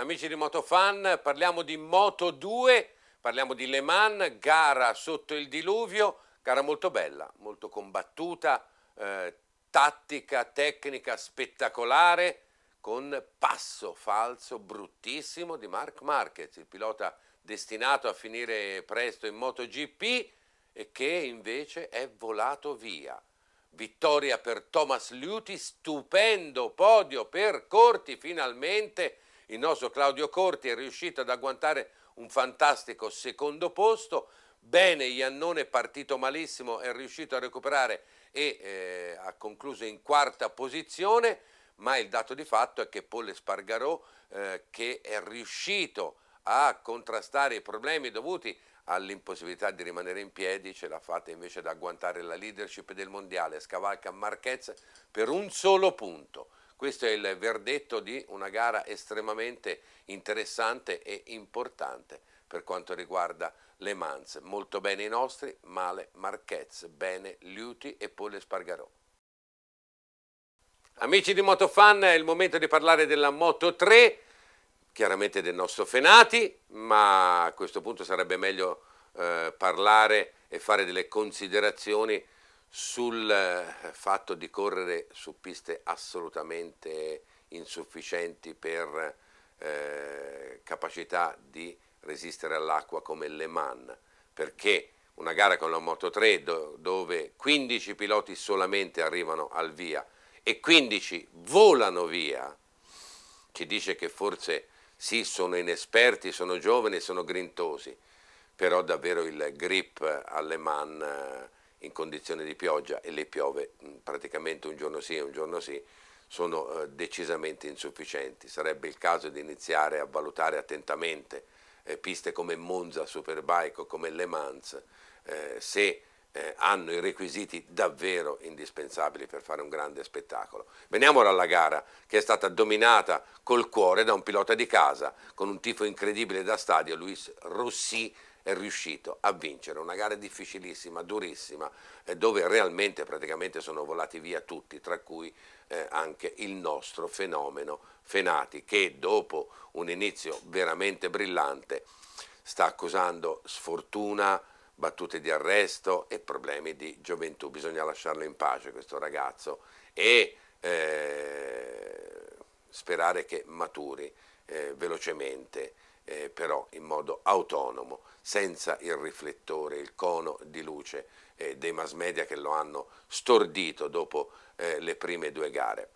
Amici di Motofan, parliamo di Moto 2, parliamo di Le Mans, gara sotto il diluvio, gara molto bella, molto combattuta, eh, tattica, tecnica spettacolare, con passo falso bruttissimo di Mark Marquez, il pilota destinato a finire presto in MotoGP e che invece è volato via. Vittoria per Thomas Luti, stupendo podio per Corti finalmente il nostro Claudio Corti è riuscito ad agguantare un fantastico secondo posto, bene Iannone è partito malissimo è riuscito a recuperare e eh, ha concluso in quarta posizione, ma il dato di fatto è che Polle Spargarò eh, che è riuscito a contrastare i problemi dovuti all'impossibilità di rimanere in piedi, ce l'ha fatta invece ad agguantare la leadership del mondiale, scavalca Marquez per un solo punto. Questo è il verdetto di una gara estremamente interessante e importante per quanto riguarda le Mans. Molto bene i nostri, male Marquez, bene Liuti e poi le Spargarò. Amici di Motofan, è il momento di parlare della Moto 3, chiaramente del nostro Fenati, ma a questo punto sarebbe meglio eh, parlare e fare delle considerazioni sul eh, fatto di correre su piste assolutamente insufficienti per eh, capacità di resistere all'acqua come Le Mans, perché una gara con la Moto 3 do, dove 15 piloti solamente arrivano al via e 15 volano via, ci dice che forse sì, sono inesperti, sono giovani, sono grintosi, però davvero il grip alle man eh, in condizioni di pioggia e le piove mm, praticamente un giorno sì e un giorno sì, sono eh, decisamente insufficienti. Sarebbe il caso di iniziare a valutare attentamente eh, piste come Monza, Superbike o come Le Mans, eh, se hanno i requisiti davvero indispensabili per fare un grande spettacolo. Veniamo ora alla gara che è stata dominata col cuore da un pilota di casa, con un tifo incredibile da stadio, Luis Rossi, è riuscito a vincere una gara difficilissima, durissima, eh, dove realmente praticamente sono volati via tutti, tra cui eh, anche il nostro fenomeno Fenati, che dopo un inizio veramente brillante sta accusando sfortuna, battute di arresto e problemi di gioventù. Bisogna lasciarlo in pace questo ragazzo e eh, sperare che maturi eh, velocemente eh, però in modo autonomo, senza il riflettore, il cono di luce eh, dei mass media che lo hanno stordito dopo eh, le prime due gare.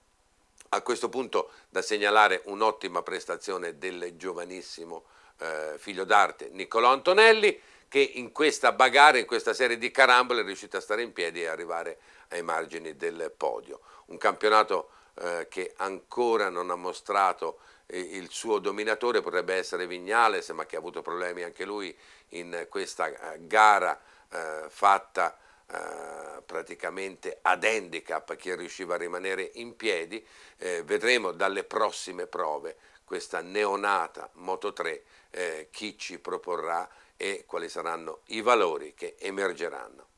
A questo punto da segnalare un'ottima prestazione del giovanissimo eh, figlio d'arte Niccolò Antonelli, che in questa bagarre, in questa serie di carambole è riuscito a stare in piedi e arrivare ai margini del podio. Un campionato eh, che ancora non ha mostrato il suo dominatore potrebbe essere Vignales, ma che ha avuto problemi anche lui in questa eh, gara eh, fatta eh, praticamente ad handicap, che riusciva a rimanere in piedi. Eh, vedremo dalle prossime prove questa neonata Moto 3 eh, chi ci proporrà e quali saranno i valori che emergeranno.